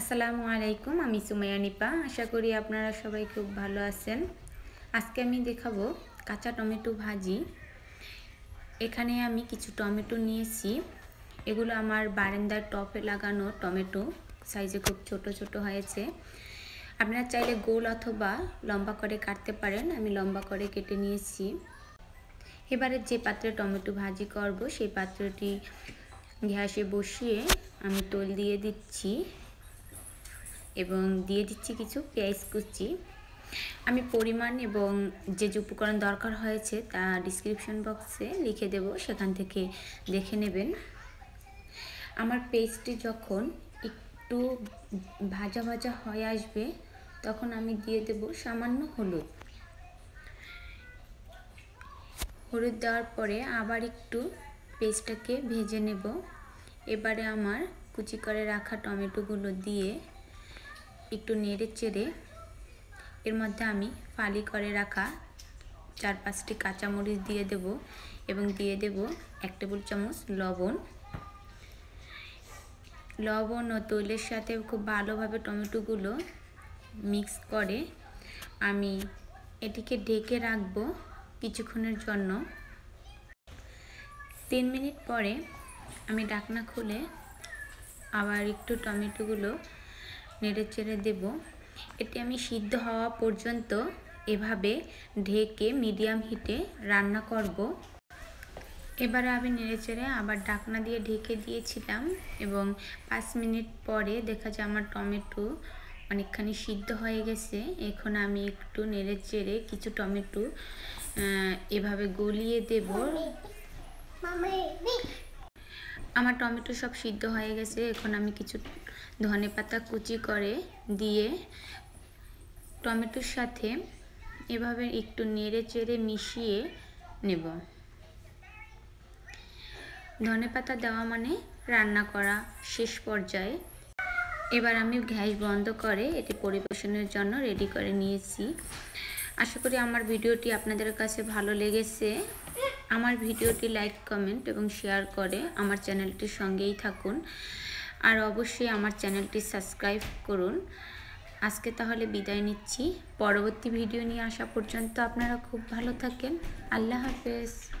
আসসালামু আলাইকুম আমি সুমাইয়া নিপা আশা করি আপনারা সবাই খুব ভালো আছেন আজকে আমি দেখাবো কাঁচা টমেটো ভাজি এখানে আমি কিছু টমেটো নিয়েছি এগুলো আমার বারান্দার টপে লাগানো টমেটো সাইজে খুব ছোট ছোট হয়েছে আপনারা চাইলে গোল অথবা লম্বা করে কাটতে পারেন আমি লম্বা করে কেটে নিয়েছি এবারে যে পাত্রে টমেটো ভাজি করব সেই পাত্রটি ঘাসে বসিয়ে আমি তৈল দিয়ে দিচ্ছি এবং দিয়ে দিচ্ছি কিছু পেঁয়াজ কুচি আমি পরিমাণ এবং যে যে উপকরণ দরকার হয়েছে তা ডিসক্রিপশন বক্সে লিখে দেব সেখান থেকে দেখে নেবেন আমার পেস্টটি যখন একটু ভাজা ভাজা হয়ে আসবে তখন আমি দিয়ে দেব সামান্য হলুদ হলুদ দেওয়ার পরে আবার একটু পেস্টটাকে ভেজে নেব এবারে আমার কুচি করে রাখা টমেটোগুলো দিয়ে একটু নেড়ে চেড়ে এর মধ্যে আমি ফালি করে রাখা চার পাঁচটি কাঁচামরিচ দিয়ে দেব এবং দিয়ে দেব এক টেবিল চামচ লবণ লবণ ও তৈলের সাথে খুব ভালোভাবে টমেটোগুলো মিক্স করে আমি এটিকে ঢেকে রাখব কিছুক্ষণের জন্য তিন মিনিট পরে আমি ডাকনা খুলে আবার একটু টমেটোগুলো নেড়ে চেড়ে দেব এটি আমি সিদ্ধ হওয়া পর্যন্ত এভাবে ঢেকে মিডিয়াম হিটে রান্না করব এবারে আমি নেড়েচেড়ে আবার ডাকনা দিয়ে ঢেকে দিয়েছিলাম এবং পাঁচ মিনিট পরে দেখা যায় আমার টমেটো অনেকখানি সিদ্ধ হয়ে গেছে এখন আমি একটু নেড়েচেড়ে কিছু টমেটো এভাবে গলিয়ে দেব আমার টমেটো সব সিদ্ধ হয়ে গেছে এখন আমি কিছু ধনে পাতা কুচি করে দিয়ে টমেটোর সাথে এভাবে একটু নেড়ে চেড়ে মিশিয়ে নেব ধনে পাতা দেওয়া মানে রান্না করা শেষ পর্যায়ে এবার আমি গ্যাস বন্ধ করে এটি পরিবেশনের জন্য রেডি করে নিয়েছি আশা করি আমার ভিডিওটি আপনাদের কাছে ভালো লেগেছে আমার ভিডিওটি লাইক কমেন্ট এবং শেয়ার করে আমার চ্যানেলটির সঙ্গেই থাকুন আর অবশ্যই আমার চ্যানেলটি সাবস্ক্রাইব করুন আজকে তাহলে বিদায় নিচ্ছি পরবর্তী ভিডিও নিয়ে আসা পর্যন্ত আপনারা খুব ভালো থাকেন আল্লাহ হাফেজ